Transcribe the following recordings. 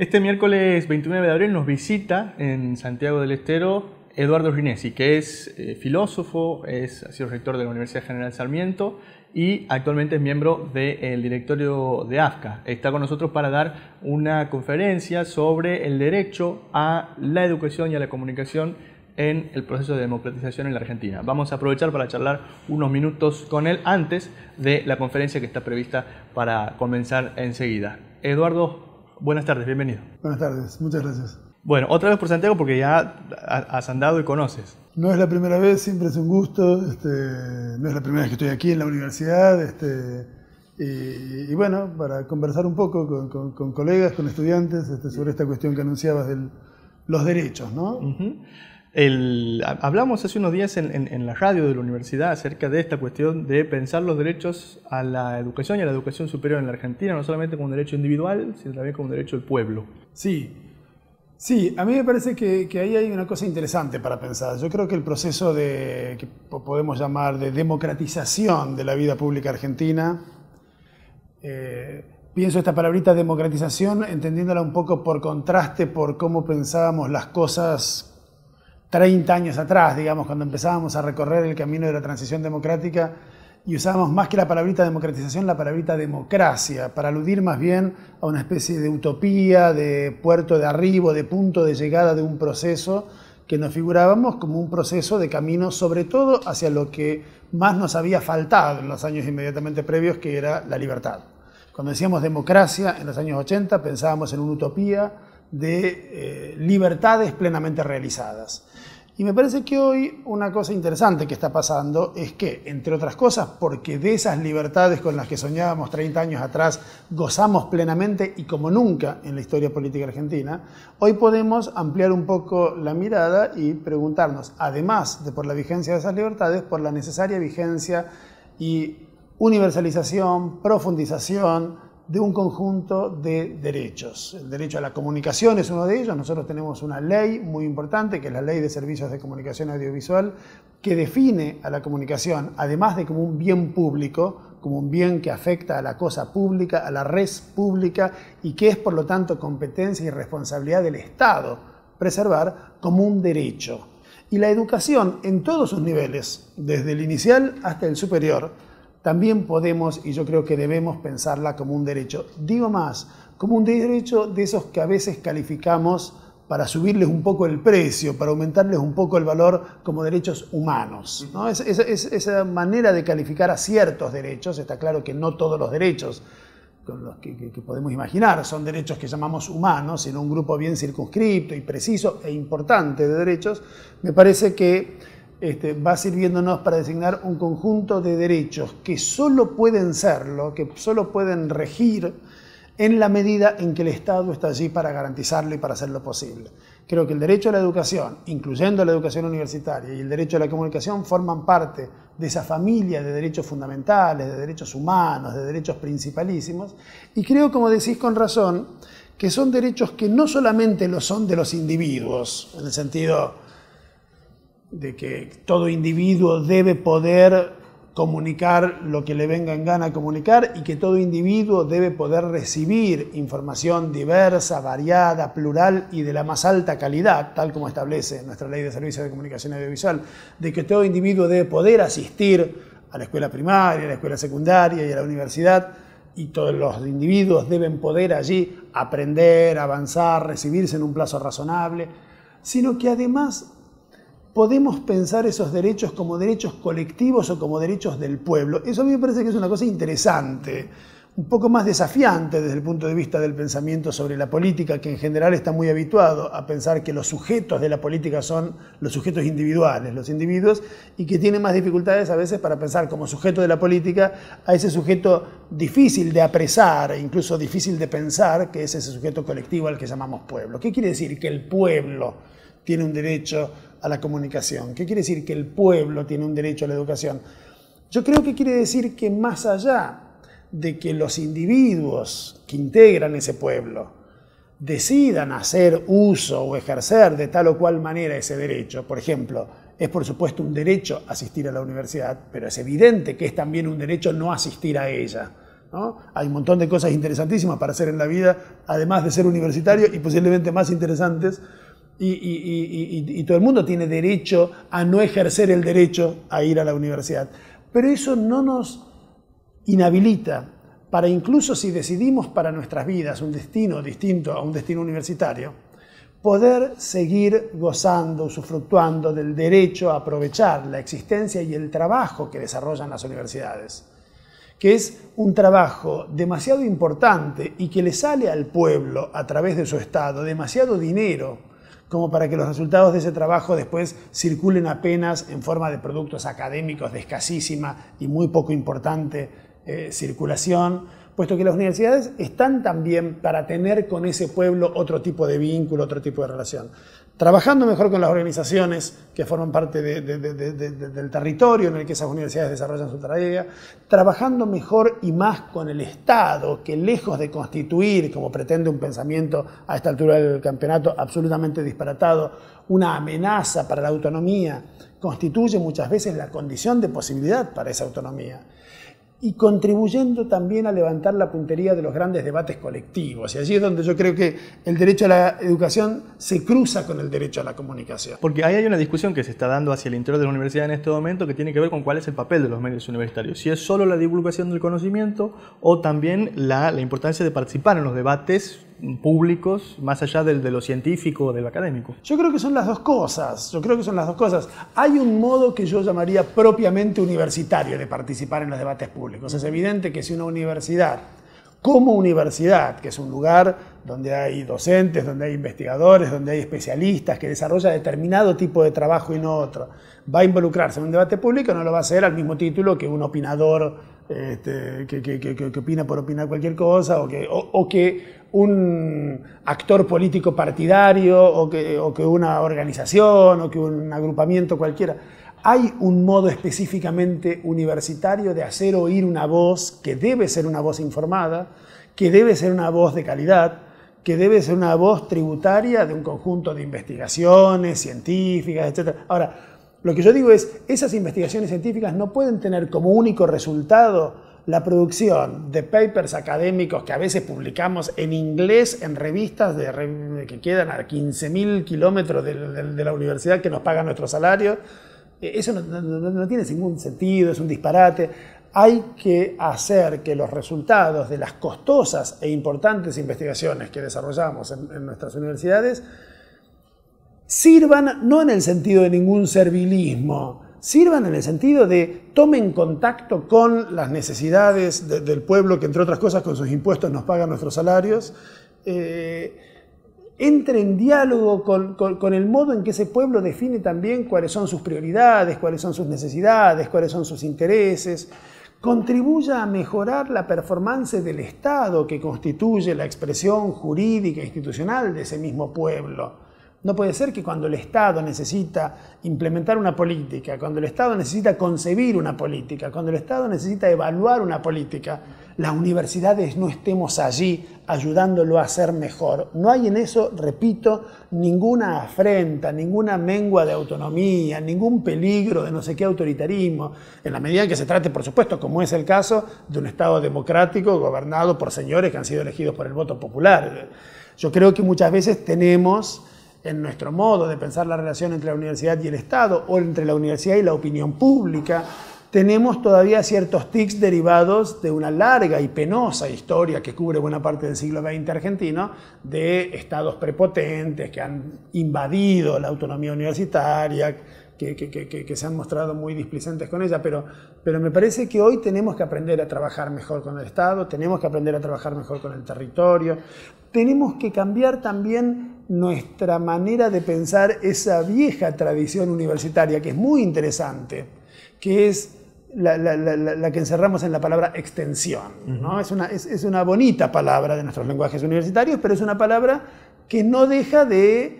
Este miércoles 29 de abril nos visita en Santiago del Estero Eduardo Rinesi, que es eh, filósofo, es, ha sido rector de la Universidad General Sarmiento y actualmente es miembro del directorio de AFCA. Está con nosotros para dar una conferencia sobre el derecho a la educación y a la comunicación en el proceso de democratización en la Argentina. Vamos a aprovechar para charlar unos minutos con él antes de la conferencia que está prevista para comenzar enseguida. Eduardo, Buenas tardes, bienvenido. Buenas tardes, muchas gracias. Bueno, otra vez por Santiago porque ya has andado y conoces. No es la primera vez, siempre es un gusto. Este, no es la primera vez que estoy aquí en la universidad. Este, y, bueno, para conversar un poco con, colegas, con estudiantes, este, sobre esta cuestión que anunciabas de los derechos, ¿no? El, hablamos hace unos días en, la radio de la universidad acerca de esta cuestión de pensar los derechos a la educación y a la educación superior en la Argentina, no solamente como un derecho individual, sino también como un derecho del pueblo. Sí, sí, a mí me parece que, ahí hay una cosa interesante para pensar. Yo creo que el proceso de, que podemos llamar de democratización de la vida pública argentina, eh, pienso esta palabrita democratización entendiéndola un poco por contraste por cómo pensábamos las cosas 30 años atrás, digamos, cuando empezábamos a recorrer el camino de la transición democrática y usábamos más que la palabrita democratización, la palabrita democracia, para aludir más bien a una especie de utopía, de puerto de arribo, de punto de llegada de un proceso que nos figurábamos como un proceso de camino, sobre todo hacia lo que más nos había faltado en los años inmediatamente previos, que era la libertad. Cuando decíamos democracia en los años 80, pensábamos en una utopía de eh, libertades plenamente realizadas. Y me parece que hoy una cosa interesante que está pasando es que, entre otras cosas, porque de esas libertades con las que soñábamos 30 años atrás gozamos plenamente y como nunca en la historia política argentina, hoy podemos ampliar un poco la mirada y preguntarnos, además de por la vigencia de esas libertades, por la necesaria vigencia y universalización, profundización, de un conjunto de derechos. El derecho a la comunicación es uno de ellos. Nosotros tenemos una ley muy importante, que es la Ley de Servicios de Comunicación Audiovisual, que define a la comunicación, además de como un bien público, como un bien que afecta a la cosa pública, a la red pública, y que es, por lo tanto, competencia y responsabilidad del Estado preservar como un derecho. Y la educación en todos sus niveles, desde el inicial hasta el superior, también podemos y yo creo que debemos pensarla como un derecho. Digo más, como un derecho de esos que a veces calificamos para subirles un poco el precio, para aumentarles un poco el valor como derechos humanos. ¿no? Es, esa manera de calificar a ciertos derechos, está claro que no todos los derechos que, podemos imaginar son derechos que llamamos humanos, sino un grupo bien circunscripto y preciso e importante de derechos, me parece que este, va sirviéndonos para designar un conjunto de derechos que solo pueden serlo, que solo pueden regir en la medida en que el Estado está allí para garantizarlo y para hacerlo posible. Creo que el derecho a la educación, incluyendo la educación universitaria y el derecho a la comunicación, forman parte de esa familia de derechos fundamentales, de derechos humanos, de derechos principalísimos, y creo, como decís con razón, que son derechos que no solamente lo son de los individuos, en el sentido de que todo individuo debe poder comunicar lo que le venga en gana comunicar y que todo individuo debe poder recibir información diversa, variada, plural y de la más alta calidad, tal como establece nuestra ley de servicios de comunicación audiovisual, de que todo individuo debe poder asistir a la escuela primaria, a la escuela secundaria y a la universidad, y todos los individuos deben poder allí aprender, avanzar, recibirse en un plazo razonable, sino que además podemos pensar esos derechos como derechos colectivos o como derechos del pueblo. Eso a mí me parece que es una cosa interesante, un poco más desafiante desde el punto de vista del pensamiento sobre la política, que en general está muy habituado a pensar que los sujetos de la política son los sujetos individuales, los individuos, y que tiene más dificultades a veces para pensar como sujeto de la política a ese sujeto difícil de apresar, e incluso difícil de pensar, que es ese sujeto colectivo al que llamamos pueblo. ¿Qué quiere decir que el pueblo tiene un derecho a la comunicación. ¿Qué quiere decir que el pueblo tiene un derecho a la educación? Yo creo que quiere decir que más allá de que los individuos que integran ese pueblo decidan hacer uso o ejercer de tal o cual manera ese derecho, por ejemplo, es por supuesto un derecho asistir a la universidad, pero es evidente que es también un derecho no asistir a ella. Hay un montón de cosas interesantísimas para hacer en la vida, además de ser universitario y posiblemente más interesantes y, todo el mundo tiene derecho a no ejercer el derecho a ir a la universidad. Pero eso no nos inhabilita para incluso si decidimos para nuestras vidas un destino distinto a un destino universitario, poder seguir gozando, usufructuando del derecho a aprovechar la existencia y el trabajo que desarrollan las universidades, que es un trabajo demasiado importante y que le sale al pueblo a través de su Estado demasiado dinero como para que los resultados de ese trabajo después circulen apenas en forma de productos académicos de escasísima y muy poco importante eh, circulación, puesto que las universidades están también para tener con ese pueblo otro tipo de vínculo, otro tipo de relación trabajando mejor con las organizaciones que forman parte del territorio en el que esas universidades desarrollan su tarea, trabajando mejor y más con el Estado, que lejos de constituir, como pretende un pensamiento a esta altura del campeonato absolutamente disparatado, una amenaza para la autonomía, constituye muchas veces la condición de posibilidad para esa autonomía y contribuyendo también a levantar la puntería de los grandes debates colectivos. Y allí es donde yo creo que el derecho a la educación se cruza con el derecho a la comunicación. Porque ahí hay una discusión que se está dando hacia el interior de la universidad en este momento que tiene que ver con cuál es el papel de los medios universitarios. Si es solo la divulgación del conocimiento o también la, la importancia de participar en los debates públicos, más allá del de lo científico o del académico? Yo creo que son las dos cosas, yo creo que son las dos cosas. Hay un modo que yo llamaría propiamente universitario de participar en los debates públicos. Es evidente que si una universidad, como universidad, que es un lugar donde hay docentes, donde hay investigadores, donde hay especialistas, que desarrolla determinado tipo de trabajo y no otro, va a involucrarse en un debate público, no lo va a hacer al mismo título que un opinador este, que, opina por opinar cualquier cosa, o que, un actor político partidario, o que, una organización, o que un agrupamiento cualquiera. Hay un modo específicamente universitario de hacer oír una voz que debe ser una voz informada, que debe ser una voz de calidad, que debe ser una voz tributaria de un conjunto de investigaciones científicas, etcétera. Ahora, lo que yo digo es, esas investigaciones científicas no pueden tener como único resultado la producción de papers académicos que a veces publicamos en inglés en revistas que quedan a 15.000 kilómetros de, la universidad que nos pagan nuestro salario. Eh, eso no, tiene ningún sentido, es un disparate. Hay que hacer que los resultados de las costosas e importantes investigaciones que desarrollamos en nuestras universidades sirvan no en el sentido de ningún servilismo, sirvan en el sentido de tomen contacto con las necesidades del pueblo que entre otras cosas con sus impuestos nos pagan nuestros salarios, eh, entre en diálogo con, con, el modo en que ese pueblo define también cuáles son sus prioridades, cuáles son sus necesidades, cuáles son sus intereses, contribuya a mejorar la performance del Estado que constituye la expresión jurídica e institucional de ese mismo pueblo no puede ser que cuando el Estado necesita implementar una política, cuando el Estado necesita concebir una política, cuando el Estado necesita evaluar una política, las universidades no estemos allí ayudándolo a ser mejor. No hay en eso, repito, ninguna afrenta, ninguna mengua de autonomía, ningún peligro de no sé qué autoritarismo, en la medida en que se trate, por supuesto, como es el caso de un Estado democrático gobernado por señores que han sido elegidos por el voto popular. Yo creo que muchas veces tenemos en nuestro modo de pensar la relación entre la universidad y el Estado o entre la universidad y la opinión pública, tenemos todavía ciertos tics derivados de una larga y penosa historia que cubre buena parte del siglo XX argentino, de estados prepotentes que han invadido la autonomía universitaria, que, que, se han mostrado muy displicentes con ella, pero, pero me parece que hoy tenemos que aprender a trabajar mejor con el Estado, tenemos que aprender a trabajar mejor con el territorio, tenemos que cambiar también nuestra manera de pensar esa vieja tradición universitaria, que es muy interesante, que es la, que encerramos en la palabra extensión. ¿no? es una bonita palabra de nuestros lenguajes universitarios, pero es una palabra que no deja de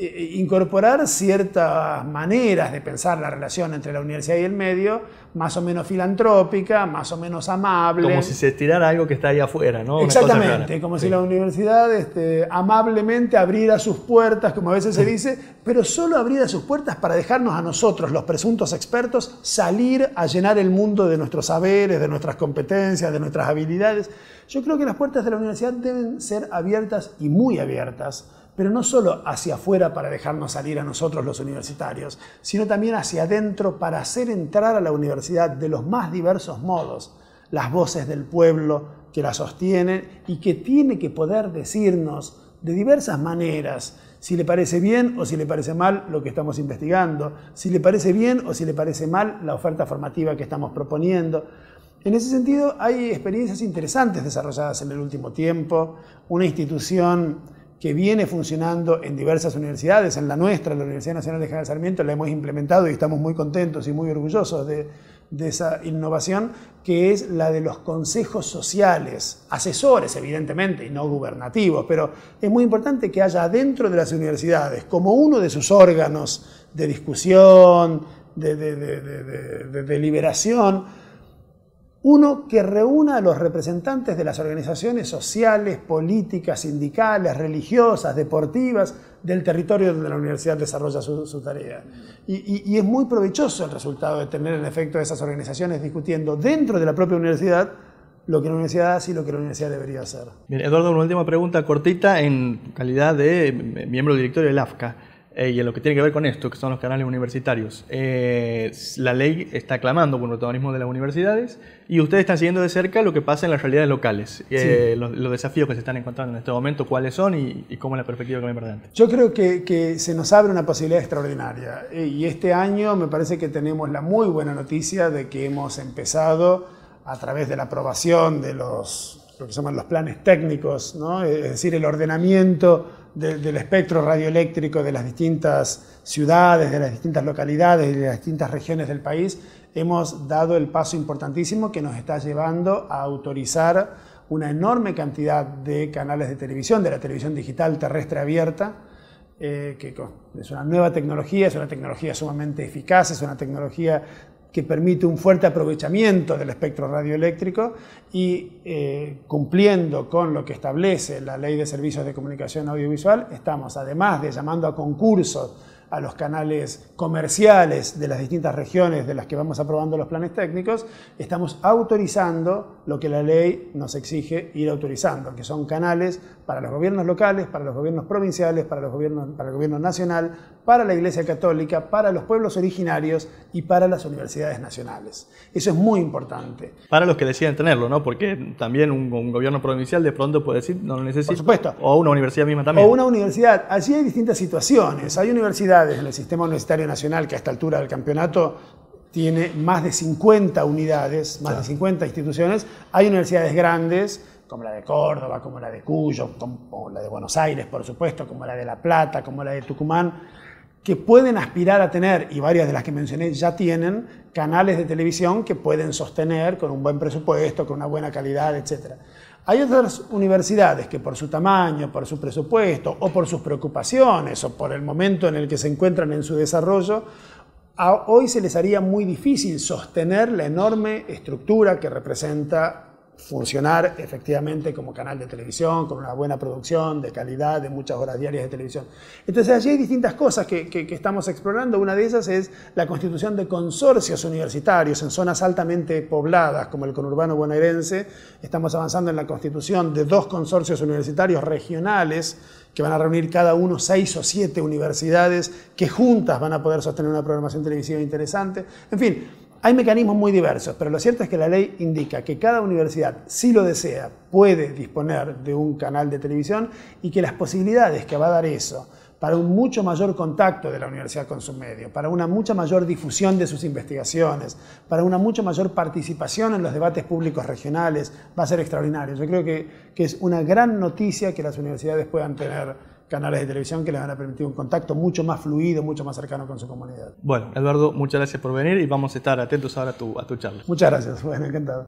eh, incorporar ciertas maneras de pensar la relación entre la universidad y el medio, más o menos filantrópica, más o menos amable. Como si se estirara algo que está ahí afuera, ¿no? Exactamente, como si la universidad este, amablemente abriera sus puertas, como a veces se dice, pero solo abriera sus puertas para dejarnos a nosotros, los presuntos expertos, salir a llenar el mundo de nuestros saberes, de nuestras competencias, de nuestras habilidades. Yo creo que las puertas de la universidad deben ser abiertas y muy abiertas pero no solo hacia afuera para dejarnos salir a nosotros los universitarios, sino también hacia adentro para hacer entrar a la universidad de los más diversos modos las voces del pueblo que la sostienen y que tiene que poder decirnos de diversas maneras si le parece bien o si le parece mal lo que estamos investigando, si le parece bien o si le parece mal la oferta formativa que estamos proponiendo. En ese sentido, hay experiencias interesantes desarrolladas en el último tiempo. Una institución que viene funcionando en diversas universidades, en la nuestra, la Universidad Nacional de General Sarmiento, la hemos implementado y estamos muy contentos y muy orgullosos de, esa innovación, que es la de los consejos sociales, asesores evidentemente y no gubernativos, pero es muy importante que haya dentro de las universidades, como uno de sus órganos de discusión, de deliberación, uno que reúna a los representantes de las organizaciones sociales, políticas, sindicales, religiosas, deportivas del territorio donde la universidad desarrolla su, tarea. Y, es muy provechoso el resultado de tener en efecto esas organizaciones discutiendo dentro de la propia universidad lo que la universidad hace y lo que la universidad debería hacer. Bien, Eduardo, una última pregunta cortita en calidad de miembro del directorio del AFCA. Eh, y en lo que tiene que ver con esto, que son los canales universitarios, eh, la ley está clamando por el protagonismo de las universidades y ustedes están siguiendo de cerca lo que pasa en las realidades locales, eh, los, desafíos que se están encontrando en este momento, cuáles son y, cómo es la perspectiva que me pertenece. Yo creo que, se nos abre una posibilidad extraordinaria y este año me parece que tenemos la muy buena noticia de que hemos empezado a través de la aprobación de los, lo que se llaman los planes técnicos, ¿no? es decir, el ordenamiento del espectro radioeléctrico de las distintas ciudades, de las distintas localidades de las distintas regiones del país, hemos dado el paso importantísimo que nos está llevando a autorizar una enorme cantidad de canales de televisión, de la televisión digital terrestre abierta, eh, que es una nueva tecnología, es una tecnología sumamente eficaz, es una tecnología que permite un fuerte aprovechamiento del espectro radioeléctrico y eh, cumpliendo con lo que establece la Ley de Servicios de Comunicación Audiovisual, estamos, además de llamando a concursos a los canales comerciales de las distintas regiones de las que vamos aprobando los planes técnicos, estamos autorizando lo que la ley nos exige ir autorizando, que son canales para los gobiernos locales, para los gobiernos provinciales, para, los gobiernos, para el gobierno nacional, para la Iglesia Católica, para los pueblos originarios y para las universidades nacionales. Eso es muy importante. Para los que deciden tenerlo, ¿no? Porque también un, gobierno provincial de pronto puede decir, no lo necesito. O una universidad misma también. O una universidad. Allí hay distintas situaciones. Hay universidades en el Sistema Universitario Nacional, que a esta altura del campeonato tiene más de 50 unidades, más de 50 instituciones, hay universidades grandes, como la de Córdoba, como la de Cuyo, como la de Buenos Aires, por supuesto, como la de La Plata, como la de Tucumán, que pueden aspirar a tener, y varias de las que mencioné ya tienen, canales de televisión que pueden sostener con un buen presupuesto, con una buena calidad, etc. Hay otras universidades que por su tamaño, por su presupuesto o por sus preocupaciones o por el momento en el que se encuentran en su desarrollo, hoy se les haría muy difícil sostener la enorme estructura que representa funcionar efectivamente como canal de televisión, con una buena producción de calidad, de muchas horas diarias de televisión. Entonces allí hay distintas cosas que, estamos explorando. Una de ellas es la constitución de consorcios universitarios en zonas altamente pobladas, como el conurbano bonaerense. Estamos avanzando en la constitución de dos consorcios universitarios regionales que van a reunir cada uno seis o siete universidades que juntas van a poder sostener una programación televisiva interesante. En fin, hay mecanismos muy diversos, pero lo cierto es que la ley indica que cada universidad, si lo desea, puede disponer de un canal de televisión y que las posibilidades que va a dar eso para un mucho mayor contacto de la universidad con su medio, para una mucha mayor difusión de sus investigaciones, para una mucho mayor participación en los debates públicos regionales, va a ser extraordinario. Yo creo que, que es una gran noticia que las universidades puedan tener canales de televisión que les van a permitir un contacto mucho más fluido, mucho más cercano con su comunidad. Bueno, Eduardo, muchas gracias por venir y vamos a estar atentos ahora a tu, a tu charla. Muchas gracias, bueno, encantado.